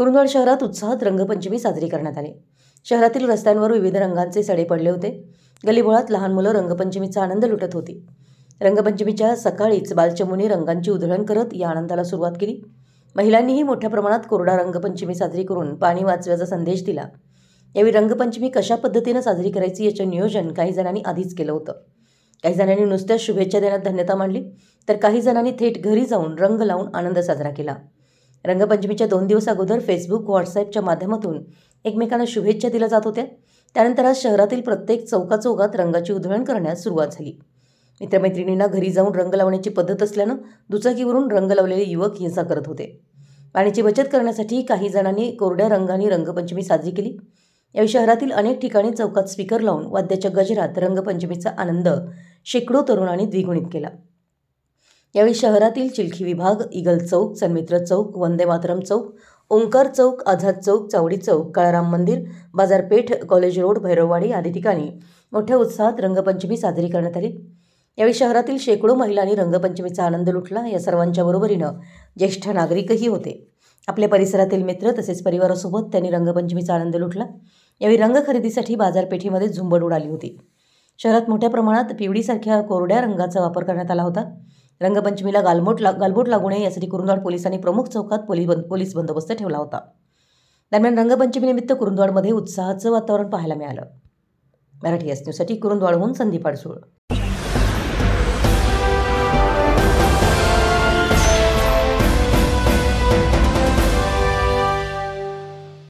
कुरुंदवाड शहरात उत्साहात रंगपंचमी साजरी करण्यात आली शहरातील रस्त्यांवर विविध रंगांचे सडे पडले होते गलीबोळात लहान मुलं रंगपंचमीचा आनंद लुटत होती रंगपंचमीच्या सकाळीच बालचमुनी रंगांची उधळण करत या आनंदाला सुरुवात केली महिलांनीही मोठ्या प्रमाणात कोरडा रंगपंचमी साजरी करून पाणी वाचव्याचा संदेश दिला यावेळी रंगपंचमी कशा पद्धतीनं साजरी करायची याचे नियोजन काही जणांनी आधीच केलं होतं काही जणांनी नुसत्या शुभेच्छा देण्यात धन्यता मांडली तर काही जणांनी थेट घरी जाऊन रंग लावून आनंद साजरा केला रंगपंचमीच्या दोन दिवस अगोदर फेसबुक व्हॉट्सअपच्या माध्यमातून एकमेकांना शुभेच्छा दिल्या जात होत्या त्यानंतर आज शहरातील प्रत्येक चौकाचौकात रंगाची उधळण करण्यास सुरुवात झाली मित्रमैत्रिणींना घरी जाऊन रंग लावण्याची पद्धत असल्यानं दुचाकीवरून रंग लावलेले युवक हिंसा करत होते पाण्याची बचत करण्यासाठी काही जणांनी कोरड्या रंगांनी रंगपंचमी साजरी केली यावेळी शहरातील अनेक ठिकाणी चौकात स्पीकर लावून वाद्याच्या गजरात रंगपंचमीचा आनंद शेकडो तरुणांनी द्विगुणित केला यावेळी शहरातील चिलखी विभाग इगल चौक सन्मित्र चौक वंदे मातरम चौक ओंकार चौक आझाद चौक चावडी चौक काळाराम मंदिर बाजारपेठ कॉलेज रोड भैरववाडी आदी ठिकाणी मोठ्या उत्साहात रंगपंचमी साजरी करण्यात आली यावेळी शहरातील शेकडो महिलांनी रंगपंचमीचा आनंद लुटला या सर्वांच्या बरोबरीनं ज्येष्ठ नागरिकही होते आपल्या परिसरातील मित्र तसेच परिवारासोबत त्यांनी रंगपंचमीचा आनंद लुटला यावेळी रंग खरेदीसाठी बाजारपेठेमध्ये झुंबड उडाली होती शहरात मोठ्या प्रमाणात पिवडीसारख्या कोरड्या रंगाचा वापर करण्यात आला होता रंगपंचमीला गालमोट ला गालबोट लागू नये यासाठी कुरुंदवाड पोलिसांनी प्रमुख चौकात पोलीस बंद पोलीस बंदोबस्त ठेवला होता दरम्यान रंगपंचमीनिमित्त कुरुंदवाडमध्ये उत्साहाचं वातावरण पाहायला मिळालं मराठी एस न्यूजसाठी कुरुंदवाडहून संदीप अडसूळ